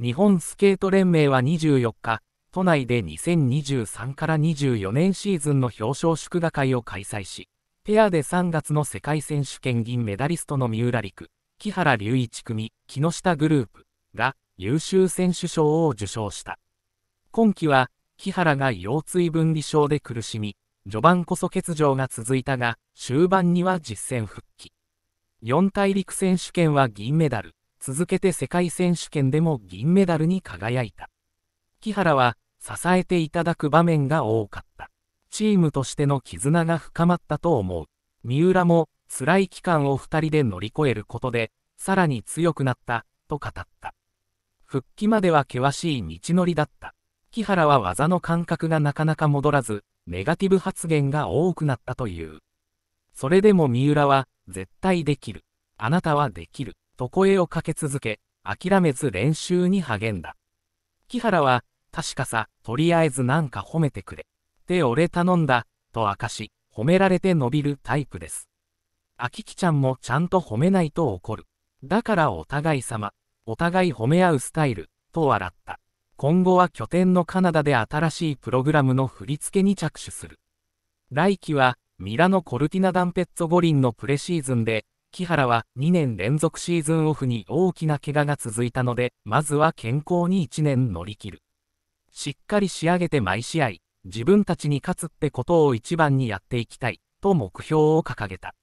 日本スケート連盟は24日、都内で2023から24年シーズンの表彰祝賀会を開催し、ペアで3月の世界選手権銀メダリストの三浦陸、木原隆一組、木下グループが優秀選手賞を受賞した。今季は、木原が腰椎分離症で苦しみ、序盤こそ欠場が続いたが、終盤には実戦復帰。四大陸選手権は銀メダル、続けて世界選手権でも銀メダルに輝いた。木原は、支えていただく場面が多かった。チームとしての絆が深まったと思う。三浦も、辛い期間を2人で乗り越えることで、さらに強くなった、と語った。復帰までは険しい道のりだった。木原は技の感覚がなかなか戻らず、ネガティブ発言が多くなったという。それでも三浦は、絶対できる。あなたはできる。と声をかけ続け、諦めず練習に励んだ。木原は、確かさ、とりあえずなんか褒めてくれ。って俺頼んだ、と明かし、褒められて伸びるタイプです。あききちゃんもちゃんと褒めないと怒る。だからお互い様、お互い褒め合うスタイル、と笑った。今後は拠点のカナダで新しいプログラムの振り付けに着手する。来季は、ミラノ・コルティナ・ダンペッツォ五輪のプレシーズンで、木原は2年連続シーズンオフに大きな怪我が続いたので、まずは健康に1年乗り切る。しっかり仕上げて毎試合、自分たちに勝つってことを一番にやっていきたい、と目標を掲げた。